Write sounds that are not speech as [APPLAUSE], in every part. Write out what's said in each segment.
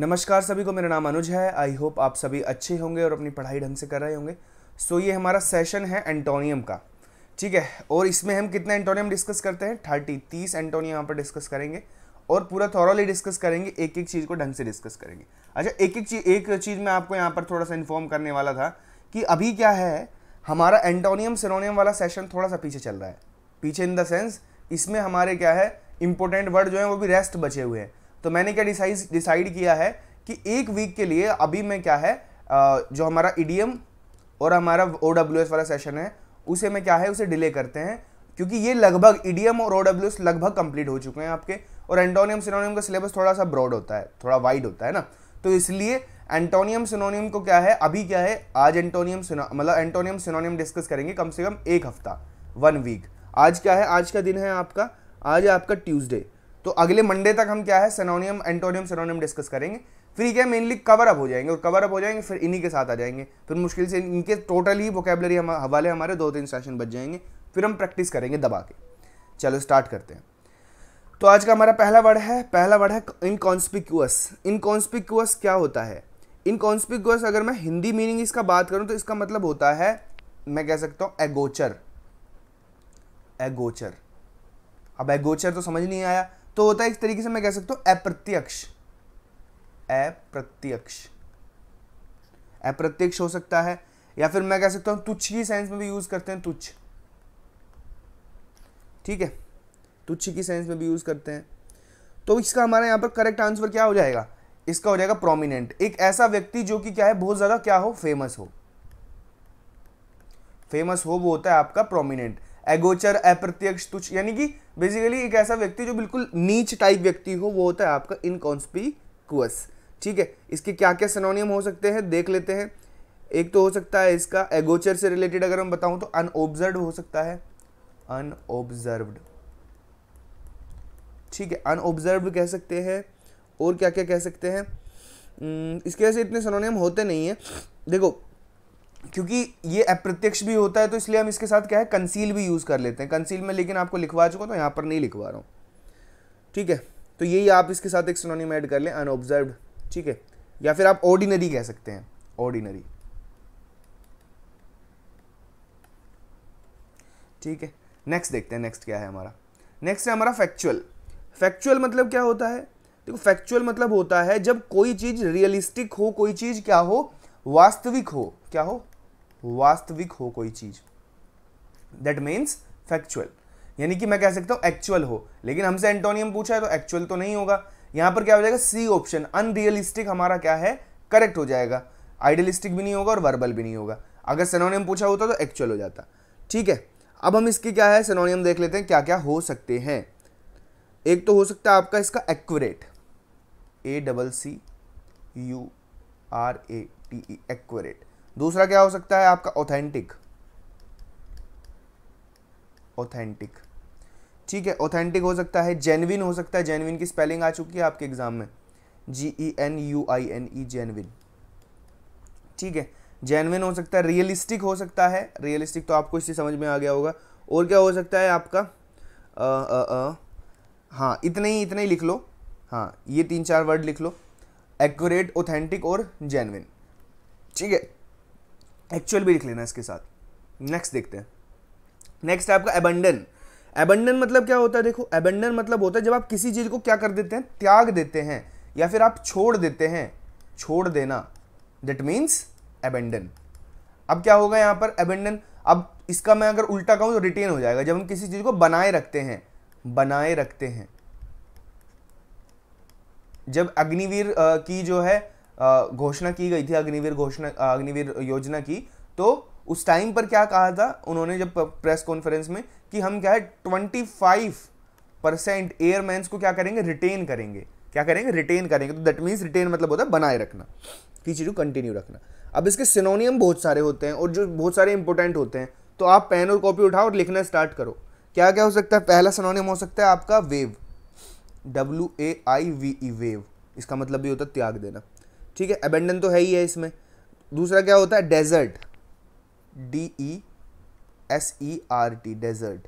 नमस्कार सभी को मेरा नाम अनुज है आई होप आप सभी अच्छे होंगे और अपनी पढ़ाई ढंग से कर रहे होंगे सो so, ये हमारा सेशन है एंटोनियम का ठीक है और इसमें हम कितने एंटोनियम डिस्कस करते हैं थर्टी तीस एंटोनियम यहाँ पर डिस्कस करेंगे और पूरा थॉरली डिस्कस करेंगे एक एक चीज़ को ढंग से डिस्कस करेंगे अच्छा एक एक चीज़ एक चीज़ मैं आपको यहाँ पर थोड़ा सा इन्फॉर्म करने वाला था कि अभी क्या है हमारा एंटोनियम सिरोनियम वाला सेशन थोड़ा सा पीछे चल रहा है पीछे इन द सेंस इसमें हमारे क्या है इंपॉर्टेंट वर्ड जो है वो भी रेस्ट बचे हुए हैं तो मैंने क्या डिसाइड डिसाइड किया है कि एक वीक के लिए अभी मैं क्या है जो हमारा ईडीएम e और हमारा ओ वाला सेशन है उसे में क्या है उसे डिले करते हैं क्योंकि ये लगभग ईडीएम e और ओ लगभग कंप्लीट हो चुके हैं आपके और एंटोनियम सिनोनियम का सिलेबस थोड़ा सा ब्रॉड होता है थोड़ा वाइड होता है ना तो इसलिए एंटोनियम सिनोनियम को क्या है अभी क्या है आज एंटोनियम मतलब एंटोनियम सिनोनियम डिस्कस करेंगे कम से कम एक हफ्ता वन वीक आज क्या है आज का दिन है आपका आज है आपका ट्यूसडे तो अगले मंडे तक हम क्या है सेनोनियम एंटोनियम सेनोनियम डिस्कस करेंगे फिर ये क्या मेनली कवर अप हो जाएंगे और कवर अप हो जाएंगे फिर इन्हीं के साथ आ जाएंगे फिर मुश्किल से इनके टोटल ही वोकेबलरी हम हवाले हमारे दो तीन सेशन बच जाएंगे फिर हम प्रैक्टिस करेंगे दबा के चलो स्टार्ट करते हैं तो आज का हमारा पहला वर्ड है पहला वर्ड है इनकॉन्स्पिक्यूअस इनकॉन्स्पिक्यूअस क्या होता है इनकॉन्स्पिक्यूअस अगर मैं हिंदी मीनिंग इसका बात करूं तो इसका मतलब होता है मैं कह सकता हूं एगोचर एगोचर अब एगोचर तो समझ नहीं आया तो होता है एक तरीके से मैं कह सकता हूं अप्रत्यक्ष अप्रत्यक्ष अप्रत्यक्ष हो सकता है या फिर मैं कह सकता हूं तुच्छ की साइंस में भी यूज करते हैं तुच्छ ठीक है तुच्छ की साइंस में भी यूज करते हैं तो इसका हमारे यहां पर करेक्ट आंसर क्या हो जाएगा इसका हो जाएगा प्रोमिनेंट एक ऐसा व्यक्ति जो कि क्या है बहुत ज्यादा क्या हो फेमस हो फेमस हो वो होता है आपका प्रोमिनेंट एगोचर अप्रत्यक्ष तुच्छ यानी कि बेसिकली एक ऐसा व्यक्ति जो बिल्कुल नीच टाइप व्यक्ति हो वो होता है आपका इनकॉन्स्पिकुअस ठीक है इसके क्या क्या सनोनियम हो सकते हैं देख लेते हैं एक तो हो सकता है इसका एगोचर से रिलेटेड अगर हम बताऊं तो अनऑब्जर्व हो सकता है अनऑब्जर्व ठीक है अनऑब्जर्व कह सकते हैं और क्या क्या कह सकते हैं हम्म, इसके वजह से इतने सनोनियम होते नहीं है देखो क्योंकि ये अप्रत्यक्ष भी होता है तो इसलिए हम इसके साथ क्या है कंसील भी यूज़ कर लेते हैं कंसील में लेकिन आपको लिखवा चुका तो यहां पर नहीं लिखवा रहा हूं ठीक है तो यही आप इसके साथ एक सिनोनिम ऐड कर लें अनऑब्जर्व ठीक है या फिर आप ऑर्डिनरी कह सकते हैं ऑर्डिनरी ठीक है नेक्स्ट देखते हैं नेक्स्ट क्या है हमारा नेक्स्ट है हमारा फैक्चुअल फैक्चुअल मतलब क्या होता है देखो फैक्चुअल मतलब होता है जब कोई चीज़ रियलिस्टिक हो कोई चीज़ क्या हो वास्तविक हो क्या हो वास्तविक हो कोई चीज़ दैट मीन्स फैक्चुअल यानी कि मैं कह सकता हूं एक्चुअल हो लेकिन हमसे एंटोनियम पूछा है तो एक्चुअल तो नहीं होगा यहां पर क्या हो जाएगा सी ऑप्शन अनरियलिस्टिक हमारा क्या है करेक्ट हो जाएगा आइडियलिस्टिक भी नहीं होगा और वर्बल भी नहीं होगा अगर सेनोनियम पूछा होता तो एक्चुअल हो जाता ठीक है अब हम इसकी क्या है सेनोनियम देख लेते हैं क्या क्या हो सकते हैं एक तो हो सकता है आपका इसका accurate A double C U R A T E accurate दूसरा क्या हो सकता है आपका ऑथेंटिक ऑथेंटिक ठीक है ऑथेंटिक हो सकता है जेनविन हो सकता है जेनविन की स्पेलिंग आ चुकी है आपके एग्जाम में G E N U I N E genuine ठीक है जेनविन हो सकता है रियलिस्टिक हो सकता है रियलिस्टिक तो आपको इससे समझ में आ गया होगा और क्या हो सकता है आपका आ, आ, आ, हाँ इतने ही इतने ही लिख लो हाँ ये तीन चार वर्ड लिख लो एक्यूरेट ऑथेंटिक और जेनविन ठीक है एक्चुअल भी लिख लेना इसके साथ नेक्स्ट देखते हैं नेक्स्ट है आपका एबंडन एबंडन मतलब क्या होता है देखो एबंडन मतलब होता है जब आप किसी चीज़ को क्या कर देते हैं त्याग देते हैं या फिर आप छोड़ देते हैं छोड़ देना दैट मीन्स एबेंडन अब क्या होगा यहां पर एबेंडन अब इसका मैं अगर उल्टा कहूं तो रिटेन हो जाएगा जब हम किसी चीज़ को बनाए रखते हैं बनाए रखते हैं जब अग्निवीर की जो है घोषणा की गई थी अग्निवीर घोषणा अग्निवीर योजना की तो उस टाइम पर क्या कहा था उन्होंने जब प्रेस कॉन्फ्रेंस में कि हम क्या है ट्वेंटी फाइव परसेंट एयरमैन को क्या करेंगे रिटेन करेंगे क्या करेंगे रिटेन करेंगे तो दैट मीन्स रिटेन मतलब होता है बनाए रखना चीज़ को कंटिन्यू रखना अब इसके सिनोनियम बहुत सारे होते हैं और जो बहुत सारे इंपॉर्टेंट होते हैं तो आप पेन और कॉपी उठाओ और लिखना स्टार्ट करो क्या क्या हो सकता है पहला सिनोनियम हो सकता है आपका waive W A I V E waive इसका मतलब भी होता है त्याग देना ठीक है अबेंडन तो है ही है इसमें दूसरा क्या होता है desert D E S E R T desert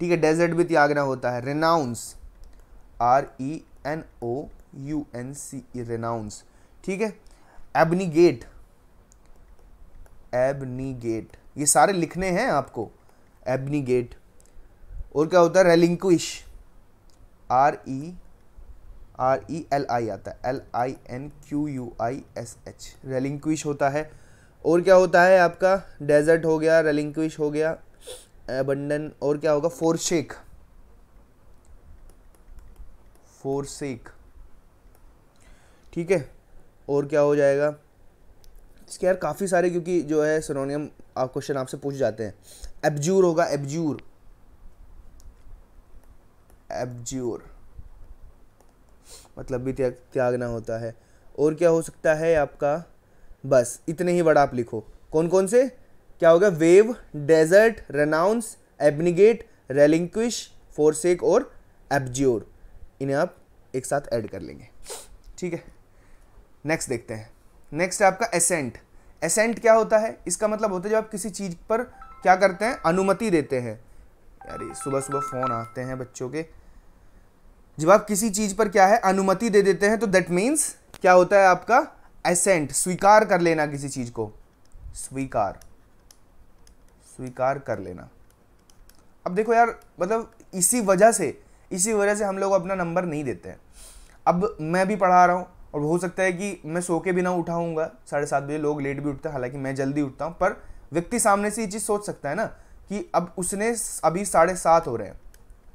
ठीक है डेजर्ट भी त्यागना होता है renounce R E N O U N C E renounce ठीक है एबनीगेट एबनीगेट ये सारे लिखने हैं आपको एबनीगेट और क्या होता है relinquish R E R E L I आता है L I N Q U I S H relinquish होता है और क्या होता है आपका डेजर्ट हो गया रेलिंक्विश हो गया एबंडन और क्या होगा फोरशेक फोरसेक ठीक है और क्या हो जाएगा इसके यार काफ़ी सारे क्योंकि जो है सिनोनियम आप क्वेश्चन आपसे पूछ जाते हैं एबजूर होगा एबजूर एबजूर मतलब भी त्याग त्यागना होता है और क्या हो सकता है आपका बस इतने ही वर्ड आप लिखो कौन कौन से क्या होगा waive desert renounce abnegate relinquish forsake और एबज्योर इन्हें आप एक साथ ऐड कर लेंगे ठीक है नेक्स्ट देखते हैं नेक्स्ट है आपका एसेंट एसेंट क्या होता है इसका मतलब होता है जब आप किसी चीज़ पर क्या करते हैं अनुमति देते हैं यार सुबह सुबह फ़ोन आते हैं बच्चों के जब आप किसी चीज़ पर क्या है अनुमति दे देते हैं तो दैट मीन्स क्या होता है आपका एसेंट स्वीकार कर लेना किसी चीज़ को स्वीकार स्वीकार कर लेना अब देखो यार मतलब इसी वजह से इसी वजह से हम लोग अपना नंबर नहीं देते हैं अब मैं भी पढ़ा रहा हूँ और हो सकता है कि मैं सो के भी ना उठाऊंगा साढ़े सात बजे लोग लेट भी उठते हैं हालांकि मैं जल्दी उठता हूँ पर व्यक्ति सामने से ये चीज़ सोच सकता है ना कि अब उसने अभी साढ़े सात हो रहे हैं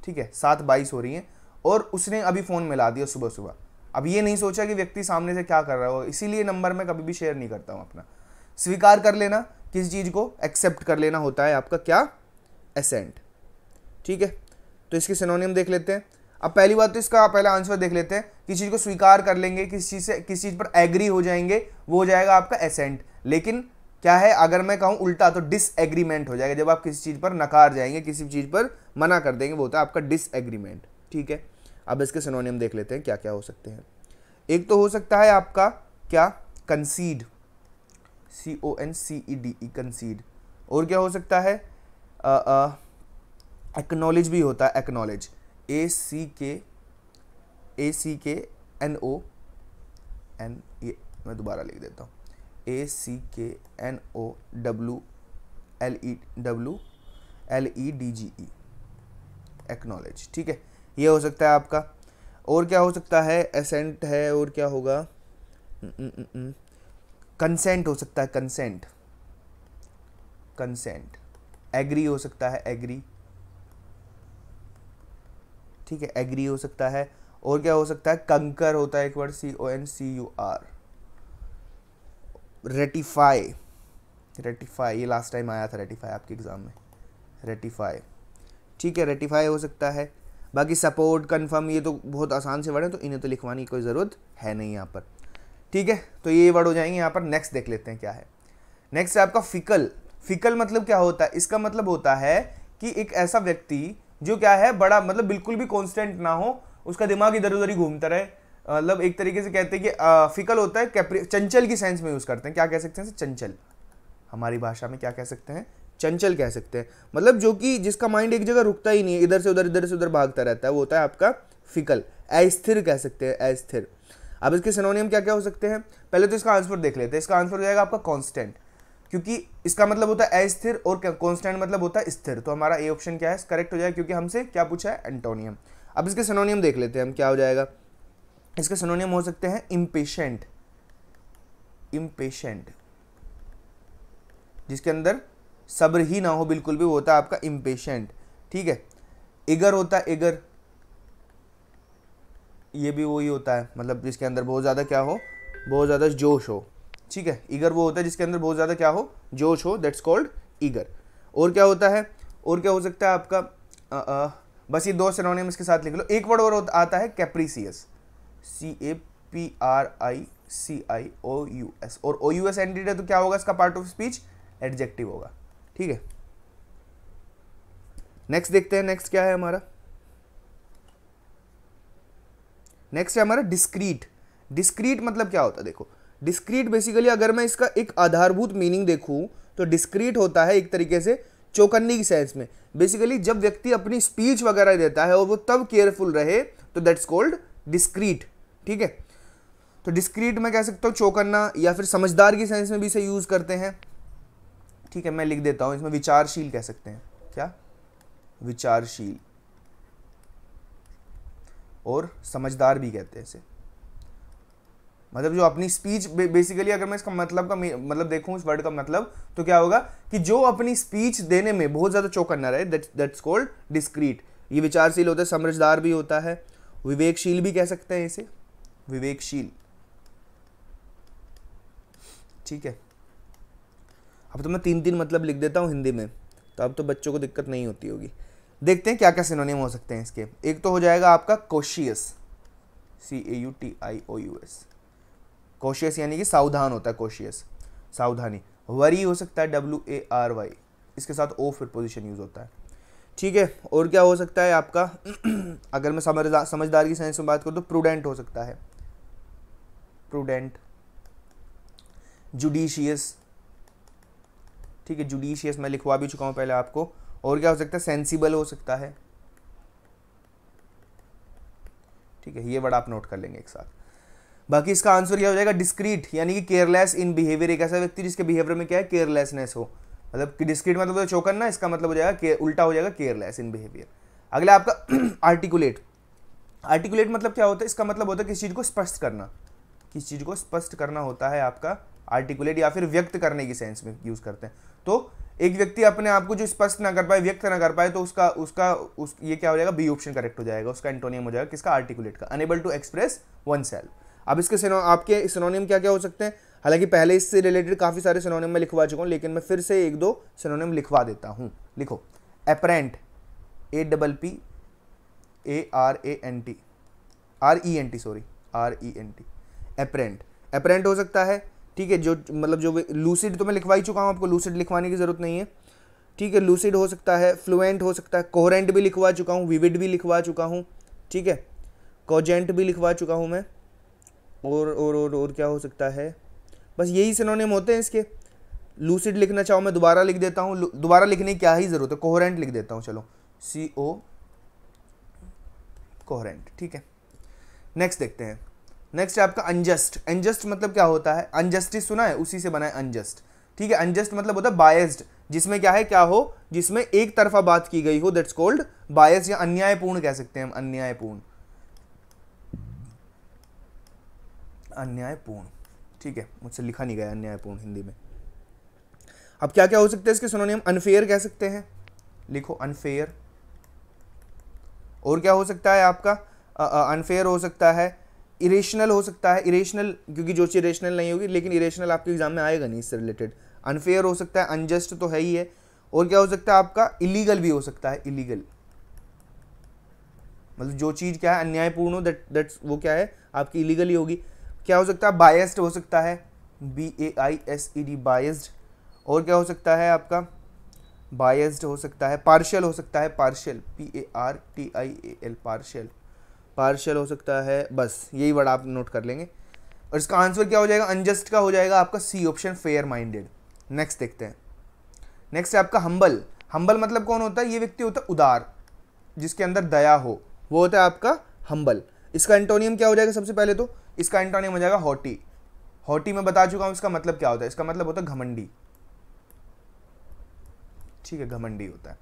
ठीक है सात बाईस हो रही हैं और उसने अभी फ़ोन मिला दिया सुबह सुबह अब ये नहीं सोचा कि व्यक्ति सामने से क्या कर रहा हो इसीलिए नंबर मैं कभी भी शेयर नहीं करता हूँ अपना स्वीकार कर लेना किसी चीज़ को एक्सेप्ट कर लेना होता है आपका क्या एसेंट ठीक है तो इसके सिनोनियम देख लेते हैं अब पहली बात तो इसका पहला आंसर देख लेते हैं किस चीज़ को स्वीकार कर लेंगे किस चीज़ से किस चीज़ पर एग्री हो जाएंगे वो हो जाएगा आपका एसेंट लेकिन क्या है अगर मैं कहूँ उल्टा तो डिसएग्रीमेंट हो जाएगा जब आप किसी चीज़ पर नकार जाएंगे किसी चीज़ पर मना कर देंगे वो होता है आपका डिसएग्रीमेंट ठीक है अब इसके सिनोनियम देख लेते हैं क्या क्या हो सकते हैं एक तो हो सकता है आपका क्या कंसीड सी O N C E D E कंसीड और क्या हो सकता है एक्नॉलेज भी होता है एक्नॉलेज ए सी के ए C K N O N ये मैं दोबारा लिख देता हूँ A C K N O W L E W L E D G E acknowledge ठीक है ये हो सकता है आपका और क्या हो सकता है एसेंट है और क्या होगा कंसेंट हम्म, हम्म, हम्म, हो सकता है कंसेंट कंसेंट एग्री हो सकता है एग्री ठीक है एग्री हो सकता है और क्या हो सकता है कंकर होता है एक word C O N C U R ratify ratify ये लास्ट टाइम आया था रेटिफाई आपके एग्ज़ाम में रेटिफाई ठीक है रेटिफाई हो सकता है बाकी सपोर्ट कन्फर्म ये तो बहुत आसान से वर्ड है तो इन्हें तो लिखवाने की कोई ज़रूरत है नहीं यहाँ पर ठीक है तो ये वर्ड हो जाएंगे यहाँ पर नेक्स्ट देख लेते हैं क्या है नेक्स्ट है आपका फिकल फिकल मतलब क्या होता है इसका मतलब होता है कि एक ऐसा व्यक्ति जो क्या है बड़ा मतलब बिल्कुल भी कॉन्स्टेंट ना हो उसका दिमाग इधर उधर ही घूमता रहे मतलब एक तरीके से कहते हैं कि आ, फिकल होता है चंचल की सेंस में यूज़ करते हैं क्या कह सकते हैं चंचल हमारी भाषा में क्या कह सकते हैं चंचल कह सकते हैं मतलब जो कि जिसका माइंड एक जगह रुकता ही नहीं है इधर से उधर इधर से उधर भागता रहता है वो होता है आपका फिकल अस्थिर कह सकते हैं अस्थिर अब इसके सिनोनियम क्या क्या हो सकते हैं पहले तो इसका आंसर देख लेते हैं इसका आंसर हो जाएगा आपका कॉन्स्टेंट क्योंकि इसका मतलब होता है अस्थिर और कॉन्स्टेंट मतलब होता है स्थिर तो हमारा ए ऑप्शन क्या है करेक्ट हो जाएगा क्योंकि हमसे क्या पूछा है एंटोनियम अब इसके सिनोनियम देख लेते हैं हम क्या हो जाएगा इसके सिनोनियम हो सकते हैं इम्पेशेंट इम्पेशेंट जिसके अंदर सब्र ही ना हो बिल्कुल भी होता है आपका इम्पेशेंट ठीक है इगर होता है इगर ये भी वही होता है मतलब जिसके अंदर बहुत ज़्यादा क्या हो बहुत ज़्यादा जोश हो ठीक है इगर वो होता है जिसके अंदर बहुत ज़्यादा क्या हो जोश हो दैट्स कॉल्ड ईगर और क्या होता है और क्या हो सकता है आपका आ, आ, बस ये दो सिनोनिम्स के साथ लिख लो एक वर्ड और आता है capricious C A P R I C I O U S और ओ यू एस एंटिटी तो क्या होगा इसका पार्ट ऑफ स्पीच एडजेक्टिव होगा ठीक है नेक्स्ट देखते हैं नेक्स्ट क्या है हमारा नेक्स्ट है हमारा डिस्क्रीट डिस्क्रीट मतलब क्या होता है देखो डिस्क्रीट बेसिकली अगर मैं इसका एक आधारभूत मीनिंग देखूं तो डिस्क्रीट होता है एक तरीके से चौकन्नी की सेंस में बेसिकली जब व्यक्ति अपनी स्पीच वगैरह देता है और वो तब केयरफुल रहे तो दैट्स कॉल्ड डिस्क्रीट ठीक है तो डिस्क्रीट मैं कह सकता हूँ चौकन्ना या फिर समझदार की सेंस में भी इसे यूज़ करते हैं ठीक है मैं लिख देता हूं इसमें विचारशील कह सकते हैं क्या विचारशील और समझदार भी कहते हैं इसे मतलब जो अपनी स्पीच बेसिकली अगर मैं इसका मतलब का मतलब देखूं इस वर्ड का मतलब तो क्या होगा कि जो अपनी स्पीच देने में बहुत ज़्यादा चौकन ना रहे दैट्स कॉल्ड डिस्क्रीट ये विचारशील होता है समझदार भी होता है विवेकशील भी कह सकते हैं इसे विवेकशील ठीक है अब तो मैं तीन तीन मतलब लिख देता हूँ हिंदी में तो अब तो बच्चों को दिक्कत नहीं होती होगी देखते हैं क्या क्या सिनोनिम हो सकते हैं इसके एक तो हो जाएगा आपका cautious C A U T I O U S cautious यानी कि सावधान होता है कोशियस सावधानी वरी हो सकता है डब्ल्यू ए आर वाई इसके साथ ओ फिर पोजिशन यूज़ होता है ठीक है और क्या हो सकता है आपका [CLEARS THROAT] अगर मैं समझदार समझदार की साइंस में बात करूँ तो प्रूडेंट हो सकता है प्रूडेंट जुडिशियस ठीक है जुडिशियस मैं लिखवा भी चुका हूँ पहले आपको और क्या हो सकता है सेंसिबल हो सकता है ठीक है ये बड़ा आप नोट कर लेंगे एक साथ बाकी इसका आंसर क्या हो जाएगा डिस्क्रीट यानी कि केयरलेस इन बिहेवियर एक ऐसा व्यक्ति जिसके बिहेवियर में क्या है केयरलेसनेस हो मतलब कि डिस्क्रीट मतलब चौकन तो ना इसका मतलब हो जाएगा उल्टा हो जाएगा केयरलेस इन बिहेवियर अगला आपका आर्टिकुलेट [CLEARS THROAT] आर्टिकुलेट मतलब क्या होता है इसका मतलब होता है किस चीज़ को स्पष्ट करना किस चीज़ को स्पष्ट करना होता है आपका आर्टिकुलेट या फिर व्यक्त करने की सेंस में यूज़ करते हैं तो एक व्यक्ति अपने आप को जो स्पष्ट ना कर पाए व्यक्त ना कर पाए तो उसका उसका उस ये क्या हो जाएगा बी ऑप्शन करेक्ट हो जाएगा उसका एंटोनियम हो जाएगा किसका आर्टिकुलेट का enable to express oneself अब इसके सिनो आपके सिनोनियम क्या क्या हो सकते हैं हालांकि पहले इससे रिलेटेड काफ़ी सारे सिनोनियम मैं लिखवा चुका हूँ लेकिन मैं फिर से एक दो सिनोनियम लिखवा देता हूँ लिखो apparent A double P A R A N T R E N T sorry R E N T apparent apparent हो सकता है ठीक है जो मतलब जो लूसिड तो मैं लिखवा ही चुका हूँ आपको लूसिड लिखवाने की ज़रूरत नहीं है ठीक है लूसिड हो सकता है फ्लुएंट हो सकता है कोहरेंट भी लिखवा चुका हूँ विविड भी लिखवा चुका हूँ ठीक है कोजेंट भी लिखवा चुका हूँ मैं और और और और क्या हो सकता है बस यही सिनोनिम होते हैं इसके लूसिड लिखना चाहो मैं दोबारा लिख देता हूँ दोबारा लिखने की क्या ही ज़रूरत है कोहरेंट लिख देता हूँ चलो सी ओ कोहरेंट ठीक है नेक्स्ट देखते हैं नेक्स्ट है आपका अनजस्ट अनजस्ट मतलब क्या होता है अनजस्टिस सुना है उसी से बना है अनजस्ट ठीक है अनजस्ट मतलब होता है बायस्ड जिसमें क्या है क्या हो जिसमें एक तरफा बात की गई हो दैट्स कॉल्ड बायस या अन्यायपूर्ण कह सकते हैं हम अन्यायपूर्ण अन्यायपूर्ण ठीक है मुझसे लिखा नहीं गया अन्यायपूर्ण हिंदी में अब क्या क्या हो सकते हैं इसके सुनो नियम अनफेयर कह सकते हैं लिखो अनफेयर और क्या हो सकता है आपका अनफेयर हो सकता है इरेशनल हो सकता है इरेशनल क्योंकि जो चीज़ इरेशनल नहीं होगी लेकिन इरेशनल आपके एग्जाम में आएगा नहीं इससे रिलेटेड अनफेयर हो सकता है अनजस्ट तो है ही है और क्या हो सकता है आपका इलीगल भी हो सकता है इलीगल मतलब जो चीज़ क्या है अन्यायपूर्ण हो दैट दैट्स वो क्या है आपकी इलीगली होगी क्या हो सकता है बायस्ड हो सकता है B I A S E D biased और क्या हो सकता है आपका बायस्ड हो सकता है पार्शियल हो सकता है partial P A R T I A L partial partial हो सकता है बस यही वर्ड आप नोट कर लेंगे और इसका आंसर क्या हो जाएगा अनजस्ट का हो जाएगा आपका C option fair minded next देखते हैं नेक्स्ट है आपका हम्बल हम्बल मतलब कौन होता है ये व्यक्ति होता है उदार जिसके अंदर दया हो वो होता है आपका हम्बल इसका एंटोनियम क्या हो जाएगा सबसे पहले तो इसका एंटोनियम हो जाएगा हॉटी हॉटी में बता चुका हूँ इसका मतलब क्या होता है इसका मतलब होता है घमंडी ठीक है घमंडी होता है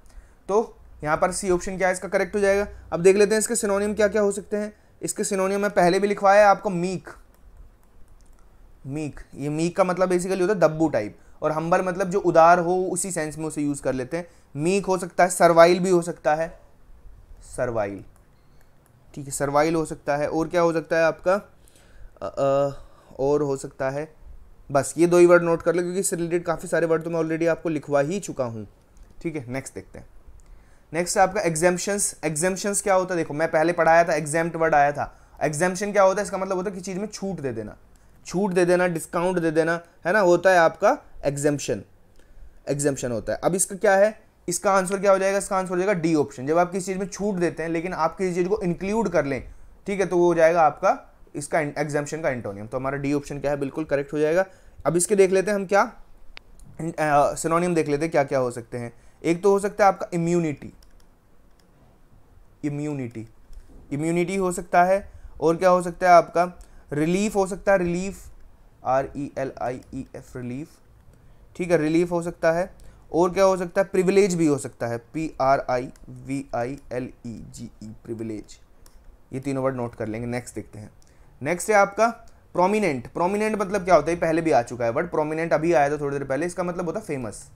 तो यहाँ पर सी ऑप्शन क्या है इसका करेक्ट हो जाएगा अब देख लेते हैं इसके सिनोनियम क्या क्या हो सकते हैं इसके सिनोनियम में पहले भी लिखवाया है आपको मीक मीक ये मीक का मतलब बेसिकली होता है दब्बू टाइप और हम्बर मतलब जो उदार हो उसी सेंस में उसे यूज़ कर लेते हैं मीक हो सकता है सर्वाइल भी हो सकता है सर्वाइल ठीक है सर्वाइल हो सकता है और क्या हो सकता है आपका आ, आ, और हो सकता है बस ये दो ही वर्ड नोट कर लो क्योंकि इससे रिलेटेड काफ़ी सारे वर्ड तो मैं ऑलरेडी आपको लिखवा ही चुका हूँ ठीक है नेक्स्ट देखते हैं नेक्स्ट आपका एग्जेम्पन एग्जेम्पन क्या होता है देखो मैं पहले पढ़ाया था एग्जाम वर्ड आया था एग्जेम्पन क्या होता है इसका मतलब होता है कि चीज़ में छूट दे देना छूट दे देना डिस्काउंट दे देना है ना होता है आपका एग्जेम्पन एग्जाम्शन होता है अब इसका क्या है इसका आंसर क्या हो जाएगा इसका आंसर हो जाएगा डी ऑप्शन जब आप किसी चीज़ में छूट देते हैं लेकिन आप किसी चीज़ को इंक्लूड कर लें ठीक है तो वो हो जाएगा आपका इसका एग्जाम्शन का एंटोनियम तो हमारा डी ऑप्शन क्या है बिल्कुल करेक्ट हो जाएगा अब इसके देख लेते हैं हम क्या सिनोनियम अं, देख लेते हैं क्या क्या हो सकते हैं एक तो हो सकता है आपका इम्यूनिटी इम्यूनिटी इम्यूनिटी हो सकता है और क्या हो सकता है आपका रिलीफ हो सकता है relief R E L I E F relief ठीक है रिलीफ हो सकता है और क्या हो सकता है प्रिविलेज भी हो सकता है P R I V I L E G E privilege ये तीनों वर्ड नोट कर लेंगे नेक्स्ट देखते हैं नेक्स्ट है आपका प्रोमिनेंट प्रोमिनेंट मतलब क्या होता है पहले भी आ चुका है वर्ड प्रोमिनेंट अभी आया था थोड़ी देर पहले इसका मतलब होता है फेमस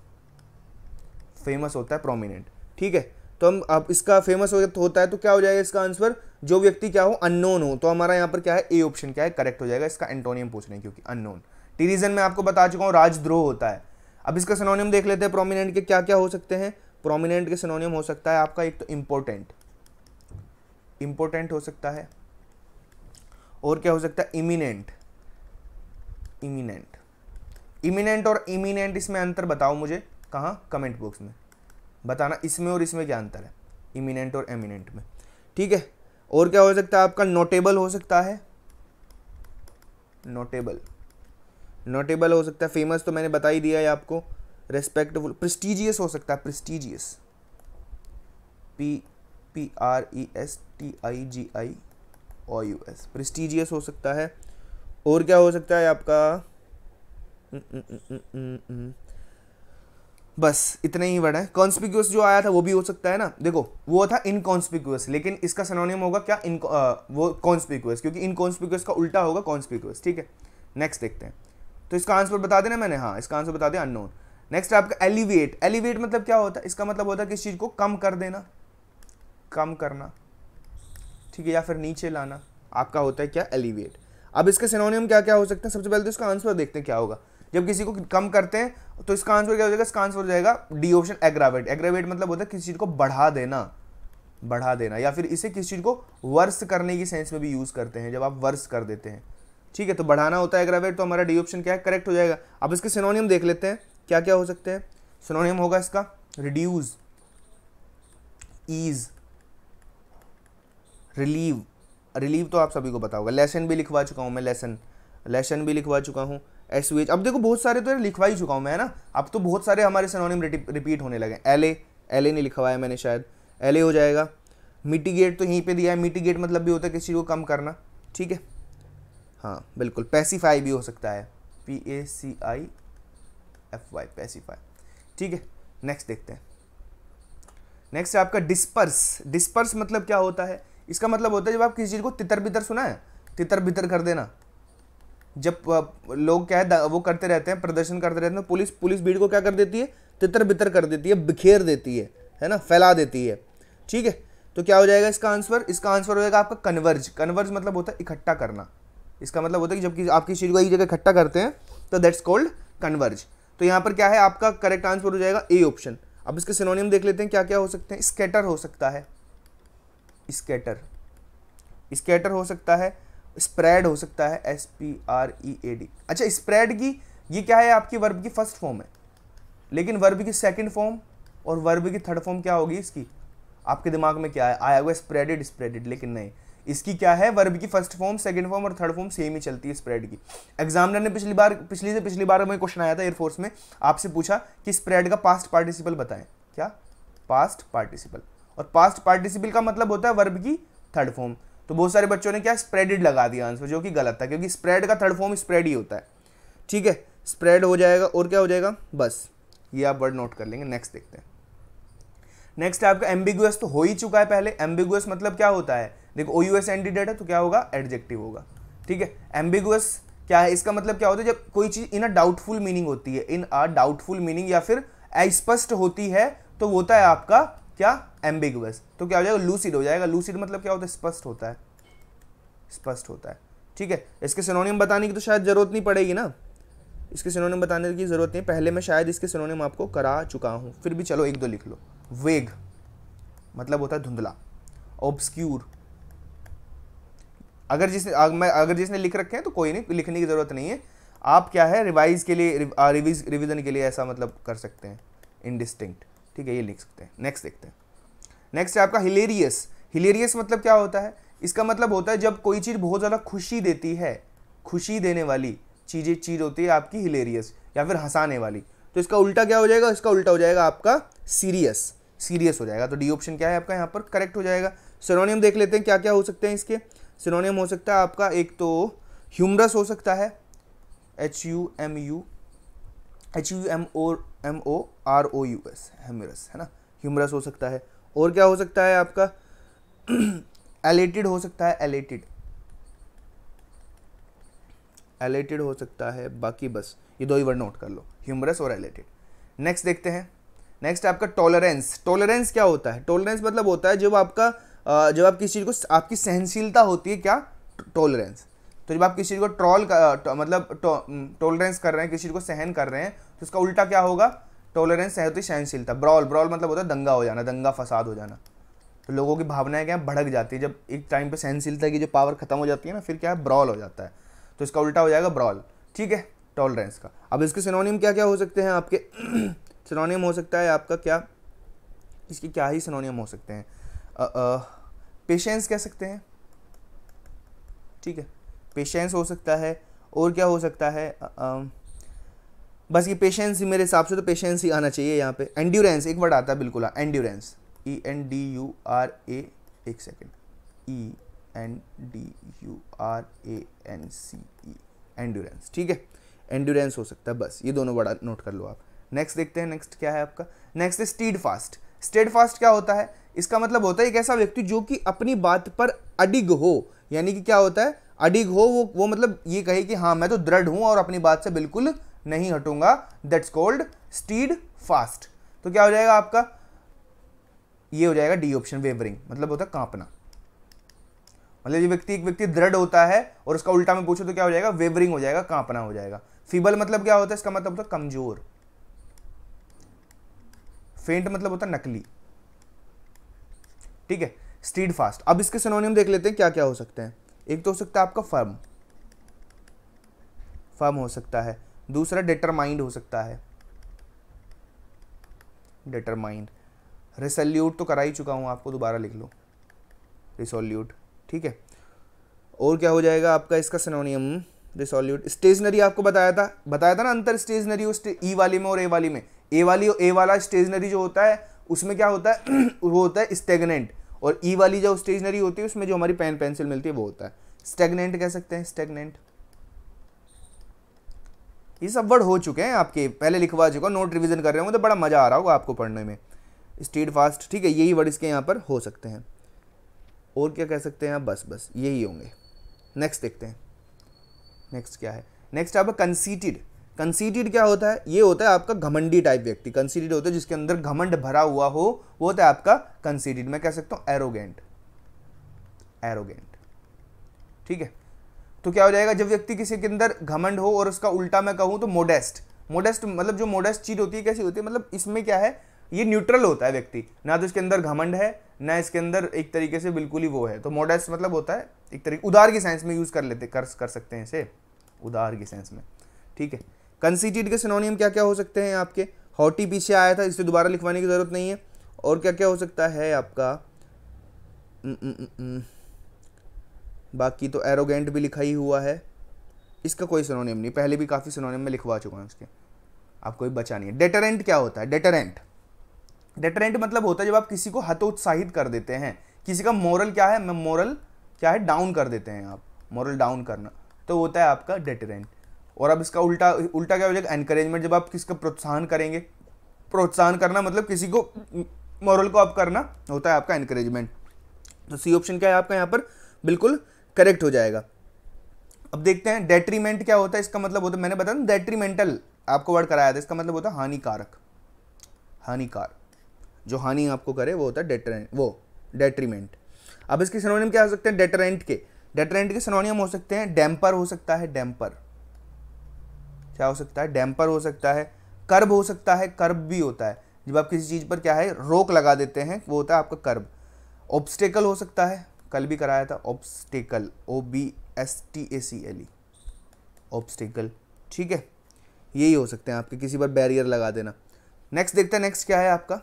फेमस होता है प्रोमिनेंट ठीक है तो हम अब इसका फेमस होता है तो क्या हो जाएगा इसका आंसर जो व्यक्ति क्या हो अननोन हो तो हमारा यहाँ पर क्या है ए ऑप्शन क्या है करेक्ट हो जाएगा इसका एंटोनियम पूछ रहे हैं क्योंकि अननोन टीरिजन में आपको बता चुका हूँ राजद्रोह होता है अब इसका सनोनियम देख लेते हैं प्रोमिनेंट के क्या क्या हो सकते हैं प्रोमिनेंट के सनोनियम हो सकता है आपका एक तो इम्पोर्टेंट इम्पोर्टेंट हो सकता है और क्या हो सकता है इमिनेंट इमिनेंट इमिनेंट और इमिनेंट इसमें अंतर बताओ मुझे कहाँ कमेंट बॉक्स में बताना इसमें और इसमें क्या अंतर है इमिनेंट और एमिनेंट में ठीक है और क्या हो सकता है आपका नोटेबल हो सकता है नोटेबल नोटेबल हो सकता है फेमस तो मैंने बता ही दिया है आपको रेस्पेक्टफुल प्रेस्टिजियस हो सकता है prestigious P P R E S T I G I O U S prestigious हो सकता है और क्या हो सकता है आपका हम्म, हम्म, हम्म, बस इतने ही वर्ड है कॉन्स्पिक्यूस जो आया था वो भी हो सकता है ना देखो वो था इनकॉन्स्पिक्यूस लेकिन इसका सनोनियम होगा क्या इन वो कॉन्स्पिक्यूस क्योंकि इनकॉन्स्पिक्यूस का उल्टा होगा कॉन्स्पिक्यूस ठीक है नेक्स्ट देखते हैं तो इसका आंसर बता देना मैंने हाँ इसका आंसर बता दिया अननोन नेक्स्ट आपका एलिवेट एलिवेट मतलब क्या होता है इसका मतलब होता है किस चीज़ को कम कर देना कम करना ठीक है या फिर नीचे लाना आपका होता है क्या एलिवेट अब इसके सिनोनियम क्या क्या हो सकते हैं सबसे पहले तो इसका आंसर देखते हैं क्या होगा जब किसी को कम करते हैं तो इसका आंसर क्या हो जाएगा इसका आंसर हो जाएगा डी ऑप्शन एग्रावेट एग्रावेट मतलब होता है किसी चीज़ को बढ़ा देना बढ़ा देना या फिर इसे किसी चीज़ को वर्स करने की सेंस में भी यूज़ करते हैं जब आप वर्स कर देते हैं ठीक है तो बढ़ाना होता है एग्रावेट तो हमारा डी ऑप्शन क्या है करेक्ट हो जाएगा अब इसके सिनोनियम देख लेते हैं क्या क्या हो सकते हैं सिनोनियम होगा इसका रिड्यूज ईज रिलीव रिलीव तो आप सभी को बताओगे होगा लेसन भी लिखवा चुका हूं मैं लेसन लेसन भी लिखवा चुका हूं एस यू एच अब देखो बहुत सारे तो लिखवा ही चुका हूँ मैं ना अब तो बहुत सारे हमारे सेनोनिम रिपीट होने लगे एल ए एल ए नहीं लिखवाया मैंने शायद एल ए हो जाएगा मिटिगेट तो यहीं पे दिया है मिटिगेट मतलब भी होता है किसी चीज़ को कम करना ठीक है हाँ बिल्कुल पैसीफाई भी हो सकता है P A C I F Y pacify ठीक है नेक्स्ट देखते हैं नेक्स्ट है आपका डिस्पर्स डिस्पर्स मतलब क्या होता है इसका मतलब होता है जब आप किसी चीज़ को तितर बितर सुना है तितर बितर कर देना जब लोग क्या है वो करते रहते हैं प्रदर्शन करते रहते हैं तो पुलिस पुलिस भीड़ को क्या कर देती है तितर बितर कर देती है बिखेर देती है है ना फैला देती है ठीक है तो क्या हो जाएगा इसका आंसर इसका आंसर हो जाएगा आपका कन्वर्ज कन्वर्ज मतलब होता है इकट्ठा करना इसका मतलब होता है कि जब कि आप किसी को एक जगह इकट्ठा करते हैं तो दैट्स कॉल्ड कन्वर्ज तो यहाँ पर क्या है आपका करेक्ट आंसर हो जाएगा ए ऑप्शन अब इसके सिनोनियम देख लेते हैं क्या क्या हो सकते हैं स्केटर हो सकता है स्केटर स्केटर हो सकता है स्प्रेड हो सकता है S P R E A D अच्छा स्प्रेड की ये क्या है आपकी वर्ब की फर्स्ट फॉर्म है लेकिन वर्ब की सेकंड फॉर्म और वर्ब की थर्ड फॉर्म क्या होगी इसकी आपके दिमाग में क्या है आया हुआ स्प्रेडेड स्प्रेडेड लेकिन नहीं इसकी क्या है वर्ब की फर्स्ट फॉर्म सेकंड फॉर्म और थर्ड फॉर्म सेम ही चलती है स्प्रेड की एग्जामिनर ने पिछली बार पिछली से पिछली बार हमें क्वेश्चन आया था एयरफोर्स में आपसे पूछा कि स्प्रेड का पास्ट पार्टिसिपल बताएं क्या पास्ट पार्टिसिपल और पास्ट पार्टिसिपल का मतलब होता है वर्ब की थर्ड फॉर्म तो बहुत सारे बच्चों ने क्या स्प्रेडिड लगा दिया आंसर जो कि गलत था क्योंकि स्प्रेड का थर्ड फॉर्म स्प्रेड ही होता है ठीक है स्प्रेड हो जाएगा और क्या हो जाएगा बस ये आप वर्ड नोट कर लेंगे नेक्स्ट देखते हैं नेक्स्ट आपका एम्बिगुअस तो हो ही चुका है पहले एम्बिगुअस मतलब क्या होता है देखो ओ यू एस एंडिडेट है तो क्या होगा एडजेक्टिव होगा ठीक है एम्बिगुअस क्या है इसका मतलब क्या होता है जब कोई चीज़ इन अ डाउटफुल मीनिंग होती है इन अ डाउटफुल मीनिंग या फिर अस्पष्ट होती है तो होता है आपका क्या एम्बिगुअस तो क्या हो जाएगा लूसिड हो जाएगा लूसिड मतलब क्या होता है स्पष्ट होता है स्पष्ट होता है ठीक है इसके सिनोनियम बताने की तो शायद ज़रूरत नहीं पड़ेगी ना इसके सिनोनियम बताने की ज़रूरत नहीं पहले मैं शायद इसके सिनोनियम आपको करा चुका हूं फिर भी चलो एक दो लिख लो वेग मतलब होता है धुंधला ऑब्सक्यूर अगर जिसने मैं अगर जिसने लिख रखे हैं तो कोई नहीं लिखने की ज़रूरत नहीं है आप क्या है रिवाइज के लिए रिविज़न के लिए ऐसा मतलब कर सकते हैं इनडिस्टिंक्ट ठीक है ये लिख सकते हैं नेक्स्ट देखते हैं नेक्स्ट है आपका हिलेरियस हिलेरियस मतलब क्या होता है इसका मतलब होता है जब कोई चीज़ बहुत ज़्यादा खुशी देती है खुशी देने वाली चीज़ें चीज़ होती है आपकी हिलेरियस या फिर हंसाने वाली तो इसका उल्टा क्या हो जाएगा इसका उल्टा हो जाएगा आपका सीरियस सीरियस हो जाएगा तो डी ऑप्शन क्या है आपका यहाँ पर करेक्ट हो जाएगा सिनोनियम देख लेते हैं क्या क्या हो सकते हैं इसके सिनोनियम हो सकता है आपका एक तो ह्यूमरस हो सकता है H U M U H U M O M O R O U S humorous है ना ह्यूमरस हो सकता है और क्या हो सकता है आपका एलेटेड [CLEARS THROAT] हो सकता है एलेटेड एलेटेड हो सकता है बाकी बस ये दो ही वर्ड नोट कर लो ह्यूमरस और एलेटेड नेक्स्ट देखते हैं नेक्स्ट आपका टॉलरेंस टॉलरेंस क्या होता है टॉलरेंस मतलब होता है जब आपका जब आप किसी चीज़ को आपकी सहनशीलता होती है क्या टॉलरेंस तो जब आप किसी को ट्रॉल तो, मतलब टॉलरेंस कर रहे हैं किसी को सहन कर रहे हैं तो इसका उल्टा क्या होगा टॉलरेंस है होती सहनशीलता ब्रॉल ब्रॉल मतलब होता है दंगा हो जाना दंगा फसाद हो जाना तो लोगों की भावनाएं क्या भड़क जाती है जब एक टाइम पर सहनशीलता की जो पावर खत्म हो जाती है ना फिर क्या है ब्रॉल हो जाता है तो इसका उल्टा हो जाएगा ब्रॉल ठीक है टॉलरेंस का अब इसके सिनोनियम क्या क्या हो सकते हैं आपके सिनोनियम [CLEARS THROAT] हो सकता है आपका क्या इसके क्या ही सिनोनियम हो सकते हैं पेशेंस कह सकते हैं ठीक है पेशेंस हो सकता है और क्या हो सकता है आ, बस ये पेशेंस ही मेरे हिसाब से तो पेशेंस ही आना चाहिए यहाँ पे एंड्योरेंस एक वर्ड आता है बिल्कुल endurance E N D U R A एक second E N D U R A N C E endurance ठीक है एंड्योरेंस हो सकता है बस ये दोनों वर्ड नोट कर लो आप नेक्स्ट देखते हैं नेक्स्ट क्या है आपका नेक्स्ट है स्टीड फास्ट स्टेड फास्ट क्या होता है इसका मतलब होता है एक ऐसा व्यक्ति जो कि अपनी बात पर अडिग हो यानी कि क्या होता है अडिग हो वो वो मतलब ये कहे कि हाँ मैं तो दृढ़ हूँ और अपनी बात से बिल्कुल नहीं हटूंगा दैट्स कॉल्ड स्टीड फास्ट तो क्या हो जाएगा आपका ये हो जाएगा डी ऑप्शन वेवरिंग मतलब होता है कांपना मतलब ये व्यक्ति एक व्यक्ति दृढ़ होता है और उसका उल्टा में पूछो तो क्या हो जाएगा वेवरिंग हो जाएगा कांपना हो जाएगा फीबल मतलब क्या होता है इसका मतलब होता है कमजोर फेंट मतलब होता है नकली ठीक है स्टीड फास्ट अब इसके सिनोनियम देख लेते हैं क्या क्या हो सकते हैं एक तो हो सकता है आपका फर्म फर्म हो सकता है दूसरा डिटरमाइंड हो सकता है डिटरमाइंड रिसोल्यूट तो करा ही चुका हूं आपको दोबारा लिख लो रिसोल्यूट ठीक है और क्या हो जाएगा आपका इसका सिनोनियम रिसोल्यूट स्टेशनरी आपको बताया था बताया था ना अंतर स्टेशनरी ई e वाली में और ए वाली में ए वाली ए वाला स्टेशनरी जो होता है उसमें क्या होता है [CLEARS THROAT] वो होता है स्टेगनेंट और ई e वाली जो स्टेशनरी होती है उसमें जो हमारी पेन पेंसिल मिलती है वो होता है स्टेगनेंट कह सकते हैं स्टेगनेंट ये सब वर्ड हो चुके हैं आपके पहले लिखवा चुका नोट रिविजन कर रहे होंगे तो बड़ा मज़ा आ रहा होगा आपको पढ़ने में स्ट्रीट फास्ट ठीक है यही वर्ड इसके यहाँ पर हो सकते हैं और क्या कह सकते हैं आप बस बस यही होंगे नेक्स्ट देखते हैं नेक्स्ट क्या है नेक्स्ट आप कंसीटेड कंसीडिड क्या होता है ये होता है आपका घमंडी टाइप व्यक्ति कंसीडिड होता है जिसके अंदर घमंड भरा हुआ हो वो होता है आपका कंसीडिड मैं कह सकता हूं एरोगेंट एरोगेंट ठीक है तो क्या हो जाएगा जब व्यक्ति किसी के अंदर घमंड हो और उसका उल्टा मैं कहूं तो मोडेस्ट मोडेस्ट मतलब जो मोडेस्ट चीज होती है कैसी होती है मतलब इसमें क्या है ये न्यूट्रल होता है व्यक्ति ना तो इसके अंदर घमंड है ना इसके अंदर एक तरीके से बिल्कुल ही वो है तो मोडेस्ट मतलब होता है एक तरीके उदार की साइंस में यूज़ कर लेते कर कर सकते हैं इसे उदार की साइंस में ठीक है कंसीटेड के सिनोनियम क्या क्या हो सकते हैं आपके हॉटी पीछे आया था इसे दोबारा लिखवाने की ज़रूरत नहीं है और क्या क्या हो सकता है आपका mm, mm, mm, बाकी तो एरोगेंट भी लिखा ही हुआ है इसका कोई सिनोनियम नहीं पहले भी काफ़ी सिनोनियम में लिखवा चुका हूँ इसके आपको भी बचा नहीं है डेटरेंट क्या होता है डेटरेंट डेटरेंट मतलब होता है जब आप किसी को हतोत्साहित कर देते हैं किसी का मॉरल क्या है मॉरल क्या है डाउन कर देते हैं आप मॉरल डाउन करना तो होता है आपका डेटरेंट और अब इसका उल्टा उल्टा क्या हो जाएगा एनकरेजमेंट जब आप किसका प्रोत्साहन करेंगे प्रोत्साहन करना मतलब किसी को मॉरल को आप करना होता है आपका एनकरेजमेंट तो सी ऑप्शन क्या है आपका यहाँ पर बिल्कुल करेक्ट हो जाएगा अब देखते हैं डेट्रीमेंट क्या होता है इसका मतलब होता है मैंने बताया डेट्रीमेंटल आपको वर्ड कराया था इसका मतलब होता है हानिकारक हानिकार जो हानि आपको करे वो होता है डेटरेंट वो डेट्रीमेंट अब इसके सिनोनिम क्या हो सकते हैं डेटरेंट के डेटरेंट के सिनोनिम हो सकते हैं डैम्पर हो सकता है डैम्पर क्या हो सकता है डैम्पर हो सकता है कर्ब हो सकता है कर्ब भी होता है जब आप किसी चीज़ पर क्या है रोक लगा देते हैं वो होता है आपका कर्ब ऑब्स्टेकल हो सकता है कल भी कराया था obstacle O B S T A C L E obstacle ठीक है यही हो सकते हैं आपके किसी पर बैरियर लगा देना नेक्स्ट देखते हैं नेक्स्ट क्या है आपका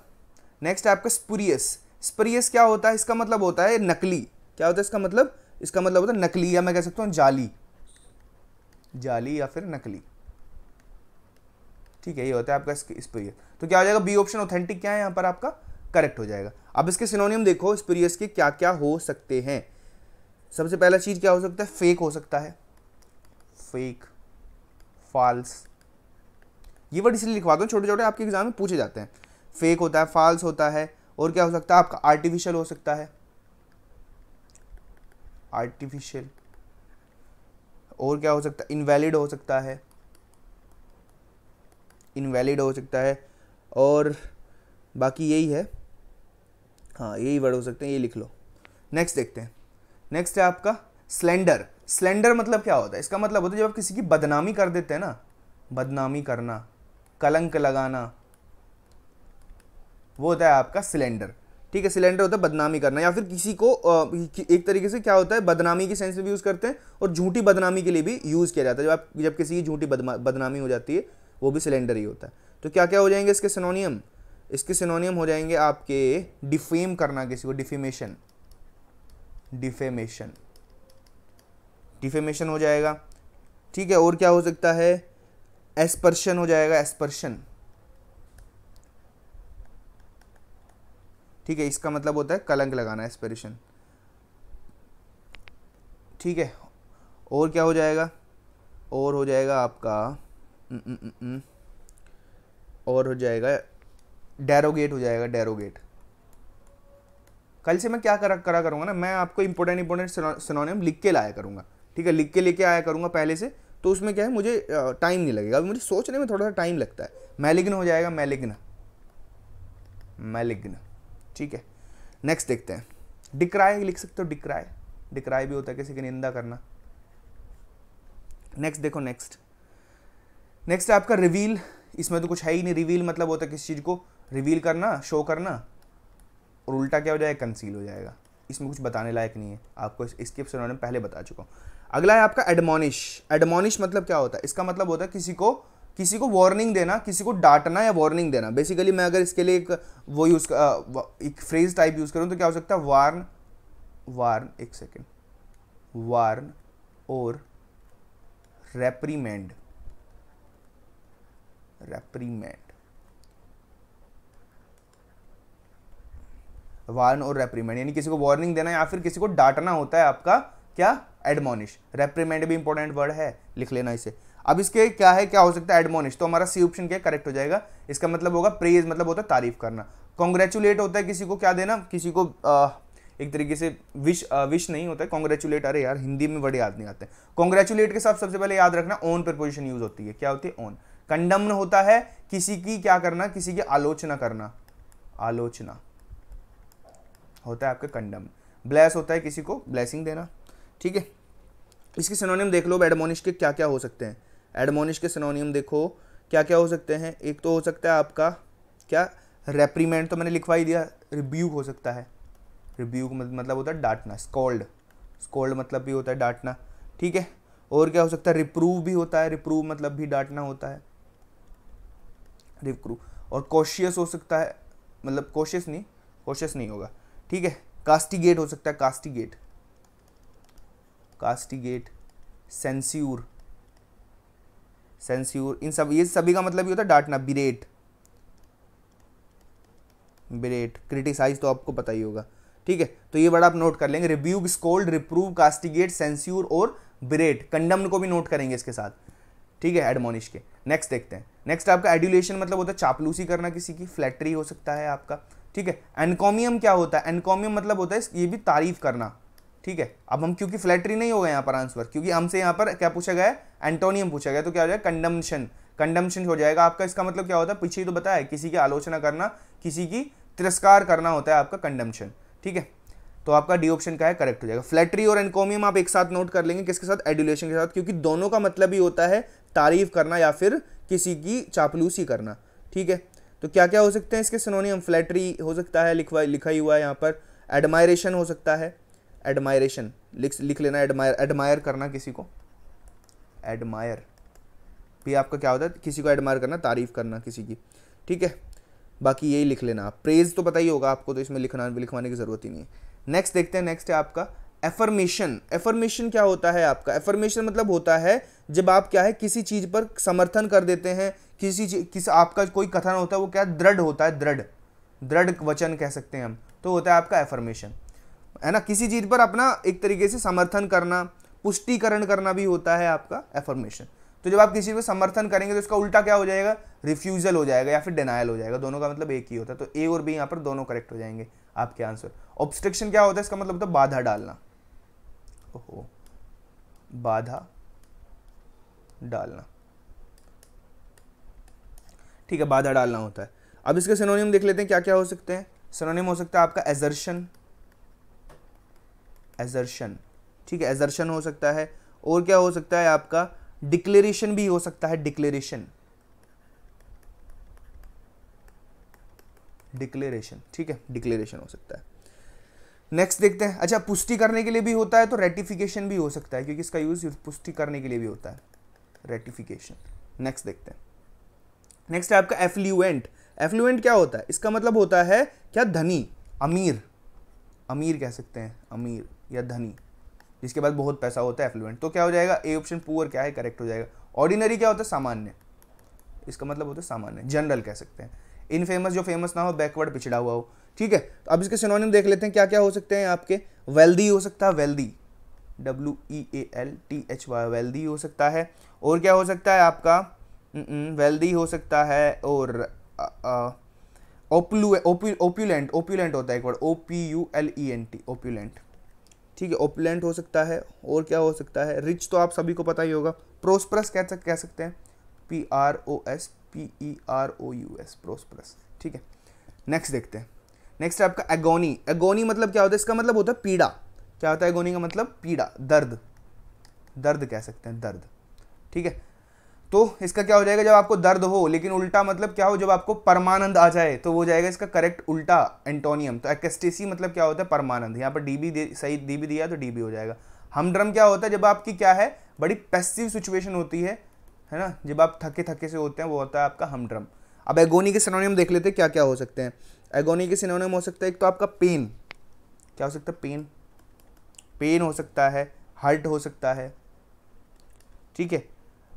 नेक्स्ट है आपका स्पुरियस स्परियस क्या होता है इसका मतलब होता है नकली क्या होता है इसका मतलब इसका मतलब होता है नकली या मैं कह सकता हूँ जाली जाली या फिर नकली ठीक है ये होता है आपका स्पीरियस तो क्या हो जाएगा बी ऑप्शन ऑथेंटिक क्या है यहाँ पर आपका करेक्ट हो जाएगा अब इसके सिनोनियम देखो स्पीरियस के क्या क्या हो सकते हैं सबसे पहला चीज़ क्या हो सकता है फेक हो सकता है फेक फॉल्स ये वर्ड इसलिए लिखवाता हूँ छोटे छोटे आपके एग्जाम में पूछे जाते हैं फेक होता है फॉल्स होता है और क्या हो सकता है आपका आर्टिफिशियल हो सकता है आर्टिफिशियल और क्या हो सकता है इनवैलिड हो सकता है इनवैलिड हो सकता है और बाकी यही है हाँ यही वर्ड हो सकते हैं ये लिख लो नेक्स्ट देखते हैं नेक्स्ट है आपका स्लेंडर स्लेंडर मतलब क्या होता है इसका मतलब होता है जब आप किसी की बदनामी कर देते हैं ना बदनामी करना कलंक लगाना वो होता है आपका सिलेंडर ठीक है सिलेंडर होता है बदनामी करना या फिर किसी को एक तरीके से क्या होता है बदनामी के सेंस में भी यूज़ करते हैं और झूठी बदनामी के लिए भी यूज़ किया जाता है जब आप जब किसी की झूठी बदनामी हो जाती है वो भी सिलेंडर ही होता है तो क्या क्या हो जाएंगे इसके सिनोनियम इसके सिनोनियम हो जाएंगे आपके डिफेम करना किसी को डिफेमेशन डिफेमेशन डिफेमेशन हो जाएगा ठीक है और क्या हो सकता है एस्पर्शन हो जाएगा एस्पर्शन ठीक है इसका मतलब होता है कलंक लगाना एस्पर्शन ठीक है और क्या हो जाएगा और हो जाएगा आपका हम्म, और हो जाएगा डेरोगेट हो जाएगा डेरोगेट कल से मैं क्या करा करा करूँगा ना मैं आपको इंपोर्टेंट सुनाने में लिख के लाया करूँगा ठीक है लिख के लेके आया करूँगा पहले से तो उसमें क्या है मुझे टाइम नहीं लगेगा अभी मुझे सोचने में थोड़ा सा टाइम लगता है मैलिग्न हो जाएगा मैलिग्न मैलिग्न ठीक है नेक्स्ट देखते हैं डिक्राय लिख सकते हो डिक्राय डिक्राय भी होता है किसी की निंदा करना नेक्स्ट देखो नेक्स्ट नेक्स्ट आपका रिवील इसमें तो कुछ है ही नहीं रिवील मतलब होता है किसी चीज़ को रिवील करना शो करना और उल्टा क्या हो जाएगा कंसील हो जाएगा इसमें कुछ बताने लायक नहीं है आपको इसके उन्होंने पहले बता चुका हूँ अगला है आपका एडमोनिश एडमोनिश मतलब क्या होता है इसका मतलब होता है किसी को किसी को वार्निंग देना किसी को डांटना या वार्निंग देना बेसिकली मैं अगर इसके लिए एक वो यूज़ एक फ्रेज टाइप यूज़ करूँ तो क्या हो सकता है वार्न वार्न एक सेकेंड वार्न और रेप्रीमेंड रेप्रीमेंड वार्न और रेप्रीमेंड यानी किसी को वार्निंग देना या फिर किसी को डांटना होता है आपका क्या एडमोनिश रेप्रीमेंड भी इंपॉर्टेंट वर्ड है लिख लेना इसे अब इसके क्या है क्या हो सकता है एडमोनिश तो हमारा सी ऑप्शन क्या करेक्ट हो जाएगा इसका मतलब होगा प्रेज मतलब होता है तारीफ करना कॉन्ग्रेचुलेट होता है किसी को क्या देना किसी को आ, एक तरीके से विश आ, विश नहीं होता है कॉन्ग्रेचुलेट अरे यार हिंदी में बड़े याद नहीं आते कॉन्ग्रेचुलेट के साथ सबसे पहले याद रखना ओन प्रपोजिशन यूज होती है क्या होती है ओन कंडम्न होता है किसी की क्या करना किसी की आलोचना करना आलोचना होता है आपका कंडम ब्लेस होता है किसी को ब्लेसिंग देना ठीक है इसके सिनोनियम देख लो एडमोनिश के क्या क्या हो सकते हैं एडमोनिश के सिनोनियम देखो क्या क्या हो सकते हैं एक तो हो सकता है आपका क्या रेप्रीमेंट तो मैंने लिखवा ही दिया रिब्यूक हो सकता है रिब्यूक मतलब होता है डांटना स्कॉल्ड स्कॉल्ड मतलब भी होता है डांटना ठीक है और क्या हो सकता है रिप्रूव भी होता है रिप्रूव मतलब भी डांटना होता है क्रू और कॉशियस हो सकता है मतलब कॉशियस नहीं कॉशियस नहीं होगा ठीक है कास्टिगेट हो सकता है कास्टिगेट कास्टिगेट सेंस्यूर सेंस्यूर इन सब ये सभी का मतलब ये होता है डांटना बिरेट बिरेट क्रिटिसाइज तो आपको पता ही होगा ठीक है तो ये बड़ा आप नोट कर लेंगे रिव्यू स्कोल्ड रिप्रूव कास्टिगेट सेंस्यूर और बिरेट कंडम्ड को भी नोट करेंगे इसके साथ ठीक है एडमोनिश के नेक्स्ट देखते हैं नेक्स्ट आपका एडुलेशन मतलब होता है चापलूसी करना किसी की फ्लैटरी हो सकता है आपका ठीक है एनकॉमियम क्या होता है एनकॉमियम मतलब होता है ये भी तारीफ करना ठीक है अब हम क्योंकि फ्लैटरी नहीं होगा यहाँ पर आंसर क्योंकि हमसे यहाँ पर क्या पूछा गया है एंटोनियम पूछा गया तो क्या हो जाएगा कंडम्शन कंडम्शन हो जाएगा आपका इसका मतलब क्या होता है पीछे तो बताया किसी की आलोचना करना किसी की तिरस्कार करना होता है आपका कंडम्शन ठीक है तो आपका डी ऑप्शन का है करेक्ट हो जाएगा फ्लैटरी और एनकोमियम आप एक साथ नोट कर लेंगे किसके साथ एडुलेशन के साथ क्योंकि दोनों का मतलब ही होता है तारीफ़ करना या फिर किसी की चापलूसी करना ठीक है तो क्या क्या हो सकते हैं इसके सिनोनियम फ्लैटरी हो सकता है लिखवा लिखा ही हुआ है यहाँ पर एडमायरेशन हो सकता है एडमायरेशन लिख लिख लेना एडमायर एडमायर करना किसी को एडमायर भी आपका क्या होता है किसी को एडमायर करना तारीफ़ करना किसी की ठीक है बाकी यही लिख लेना आप प्रेज़ तो पता ही होगा आपको तो इसमें लिखना लिखवाने की ज़रूरत ही नहीं है नेक्स्ट देखते हैं नेक्स्ट है आपका एफर्मेशन एफर्मेशन क्या होता है आपका एफर्मेशन मतलब होता है जब आप क्या है किसी चीज़ पर समर्थन कर देते हैं किसी किस आपका कोई कथन होता है वो क्या दृढ़ होता है दृढ़ दृढ़ वचन कह सकते हैं हम तो होता है आपका एफर्मेशन है ना किसी चीज़ पर अपना एक तरीके से समर्थन करना पुष्टिकरण करना भी होता है आपका एफर्मेशन तो जब आप किसी पर समर्थन करेंगे तो इसका उल्टा क्या हो जाएगा रिफ्यूज़ल हो जाएगा या फिर डिनायल हो जाएगा दोनों का मतलब एक ही होता है तो ए और बी यहाँ पर दोनों करेक्ट हो जाएंगे आपके आंसर ऑब्स्ट्रक्शन क्या होता है इसका मतलब होता है बाधा डालना हो बाधा डालना ठीक है बाधा डालना होता है अब इसके सिनोनियम देख लेते हैं क्या क्या हो सकते हैं सिनोनियम हो सकता है आपका एजर्शन एजर्शन ठीक है एजर्शन हो सकता है और क्या हो सकता है आपका डिक्लेरेशन भी हो सकता है डिक्लेरेशन डिक्लेरेशन ठीक है डिक्लेरेशन हो सकता है नेक्स्ट देखते हैं अच्छा पुष्टि करने के लिए भी होता है तो रेटिफिकेशन भी हो सकता है क्योंकि इसका यूज़ पुष्टि करने के लिए भी होता है रेटिफिकेशन नेक्स्ट देखते हैं नेक्स्ट है आपका एफ्लुएंट एफ्लुएंट क्या होता है इसका मतलब होता है क्या धनी अमीर अमीर कह सकते हैं अमीर या धनी जिसके बाद बहुत पैसा होता है एफ्लुएंट तो क्या हो जाएगा ए ऑप्शन पुअर क्या है करेक्ट हो जाएगा ऑर्डिनरी क्या होता है सामान्य इसका मतलब होता है सामान्य जनरल कह सकते हैं इनफेमस जो फेमस ना हो बैकवर्ड पिछड़ा हुआ हो ठीक है तो अब इसके सिनोनिम देख लेते हैं क्या क्या हो सकते हैं आपके वेल्दी हो सकता है wealthy W E A L T H Y wealthy हो सकता है और क्या हो सकता है आपका वेल्दी हो सकता है और ओपलू ओप्यूलेंट ओप्यूलेंट होता है एक बार O P U L E N T opulent ठीक है ओपुलेंट हो सकता है और क्या हो सकता है रिच तो आप सभी को पता ही होगा प्रोस्परस कह सक कह सकते हैं P R O S P E R O U S prosperous ठीक है नेक्स्ट देखते हैं नेक्स्ट है आपका एगोनी एगोनी मतलब क्या होता है इसका मतलब होता है पीड़ा क्या होता है एगोनी का मतलब पीड़ा दर्द दर्द कह सकते हैं दर्द ठीक है तो इसका क्या हो जाएगा जब आपको दर्द हो लेकिन उल्टा मतलब क्या हो जब आपको परमानंद आ जाए तो वो जाएगा इसका करेक्ट उल्टा एंटोनियम तो एक्स्टेसी मतलब क्या होता है परमानंद यहाँ पर डीबी सही डीबी दिया तो डीबी हो जाएगा हमड्रम क्या होता है जब आपकी क्या है बड़ी पेसिव सिचुएशन होती है है ना जब आप थके थके से होते हैं वो होता है आपका हमड्रम अब एगोनी के सिनोनियम देख लेते हैं क्या क्या हो सकते हैं एगोनी के सिनोनियम हो सकता है एक तो आपका पेन क्या हो सकता है पेन पेन हो सकता है हर्ट हो सकता है ठीक है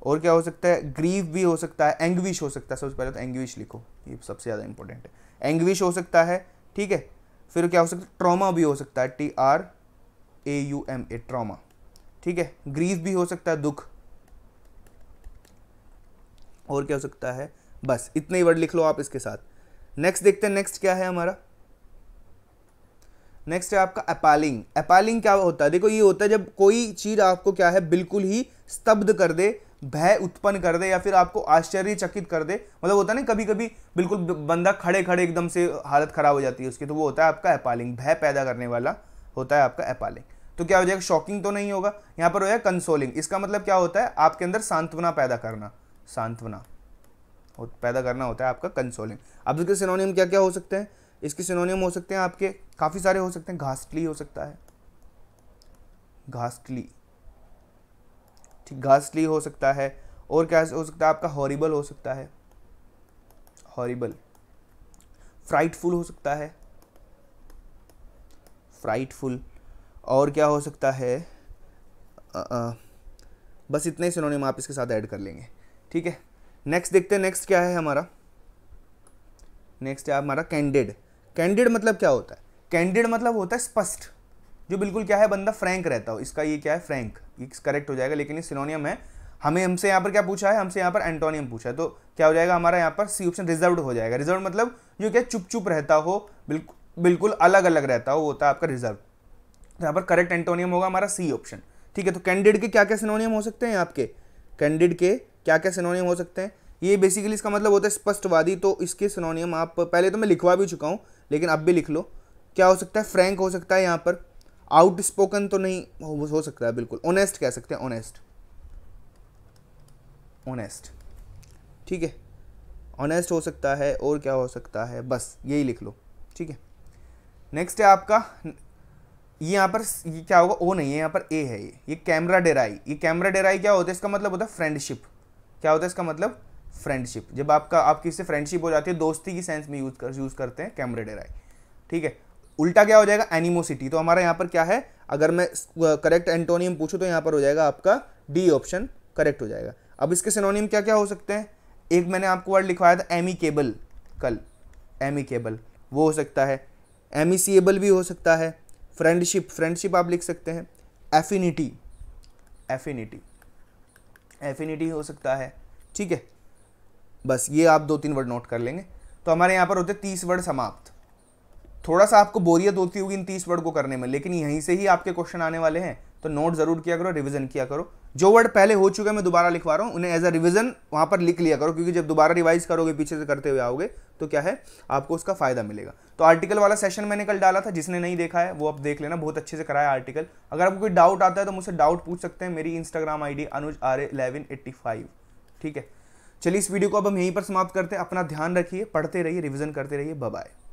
और क्या हो सकता है ग्रीव भी हो सकता है एंग्विश हो सकता है सबसे पहले तो एंग्विश लिखो ये सबसे ज़्यादा इंपॉर्टेंट है एंग्विश हो सकता है ठीक है फिर क्या हो सकता है ट्रॉमा भी हो सकता है T R A U M A trauma ठीक है ग्रीव भी हो सकता है दुख और क्या हो सकता है बस इतने ही वर्ड लिख लो आप इसके साथ नेक्स्ट देखते हैं नेक्स्ट क्या है हमारा नेक्स्ट है आपका अपालिंग अपालिंग क्या होता है देखो ये होता है जब कोई चीज़ आपको क्या है बिल्कुल ही स्तब्ध कर दे भय उत्पन्न कर दे या फिर आपको आश्चर्यचकित कर दे मतलब होता है ना कभी कभी बिल्कुल बंदा खड़े खड़े एकदम से हालत ख़राब हो जाती है उसकी तो वो होता है आपका अपालिंग भय पैदा करने वाला होता है आपका अपालिंग तो क्या हो जाएगा शॉकिंग तो नहीं होगा यहाँ पर हो जाएगा कंसोलिंग इसका मतलब क्या होता है आपके अंदर सांत्वना पैदा करना सांत्वना पैदा करना होता है आपका कंसोलिंग अब इसके सिनोनियम क्या क्या हो सकते हैं इसके सिनोनियम हो सकते हैं आपके काफ़ी सारे हो सकते हैं घासटली हो सकता है घासटली ठीक घासटली हो सकता है और क्या हो सकता है आपका हॉरिबल हो सकता है हॉरिबल फ्राइटफुल हो सकता है फ्राइटफुल और क्या हो सकता है आ, आ, बस इतने सिनोनियम आप इसके साथ ऐड कर लेंगे ठीक है नेक्स्ट देखते हैं नेक्स्ट क्या है हमारा नेक्स्ट है हमारा कैंडिड कैंडिड मतलब क्या होता है कैंडिड मतलब होता है स्पष्ट जो बिल्कुल क्या है बंदा फ्रैंक रहता हो इसका ये क्या है फ्रैंक ये करेक्ट हो जाएगा लेकिन ये सिनोनियम है हमें हमसे यहाँ पर क्या पूछा है हमसे यहाँ पर एंटोनियम पूछा है तो क्या हो जाएगा हमारा यहाँ पर सी ऑप्शन रिजर्व हो जाएगा रिजर्व मतलब जो क्या चुप चुप रहता हो बिल्कुल बिल्कुल अलग अलग रहता हो होता है आपका रिजर्व तो यहाँ पर करेक्ट एंटोनियम होगा हमारा सी ऑप्शन ठीक है तो कैंडिड के क्या क्या सिनोनियम हो सकते हैं आपके कैंडिड के क्या क्या सिनोनियम हो सकते हैं ये बेसिकली इसका मतलब होता है स्पष्टवादी तो इसके सिनोनियम आप पहले तो मैं लिखवा भी चुका हूँ लेकिन अब भी लिख लो क्या हो सकता है फ्रैंक हो सकता है यहाँ पर आउट स्पोकन तो नहीं हो, हो सकता है बिल्कुल ऑनेस्ट कह सकते हैं ऑनेस्ट ऑनेस्ट ठीक है ऑनेस्ट हो सकता है और क्या हो सकता है बस यही लिख लो ठीक है नेक्स्ट है आपका ये यहाँ पर ये क्या होगा ओ नहीं है यहाँ पर ए है ये ये कैमरा डेराई ये कैमरा डेराई क्या होता है इसका मतलब होता है फ्रेंडशिप क्या होता है इसका मतलब फ्रेंडशिप जब आपका किसी से फ्रेंडशिप हो जाती है दोस्ती की सेंस में यूज कर यूज़ करते हैं कैमरेडेराई ठीक है उल्टा क्या हो जाएगा एनिमोसिटी तो हमारा यहाँ पर क्या है अगर मैं करेक्ट एंटोनियम पूछूँ तो यहाँ पर हो जाएगा आपका डी ऑप्शन करेक्ट हो जाएगा अब इसके सिनोनियम क्या क्या हो सकते हैं एक मैंने आपको वर्ड लिखवाया था एमी केबल कल एमी केबल वो हो सकता है एमी भी हो सकता है फ्रेंडशिप फ्रेंडशिप आप लिख सकते हैं एफिनिटी एफिनिटी एफिनिटी हो सकता है ठीक है बस ये आप दो तीन वर्ड नोट कर लेंगे तो हमारे यहाँ पर होते तीस वर्ड समाप्त थोड़ा सा आपको बोरियत होती होगी इन तीस वर्ड को करने में लेकिन यहीं से ही आपके क्वेश्चन आने वाले हैं तो नोट जरूर किया करो रिविजन किया करो जो वर्ड पहले हो चुके मैं दोबारा लिखवा रहा हूँ उन्हें एज अ रिविजन वहां पर लिख लिया करो क्योंकि जब दोबारा रिवाइज करोगे पीछे से करते हुए आओगे तो क्या है आपको उसका फायदा मिलेगा तो आर्टिकल वाला सेशन मैंने कल डाला था जिसने नहीं देखा है वो आप देख लेना बहुत अच्छे से कराया आर्टिकल अगर आपको कोई डाउट आता है तो मुझसे डाउट पूछ सकते हैं मेरी Instagram I D Anuj R eleven eighty five ठीक है चलिए इस वीडियो को अब हम यहीं पर समाप्त करते हैं अपना ध्यान रखिए पढ़ते रहिए रिविजन करते रहिए बाय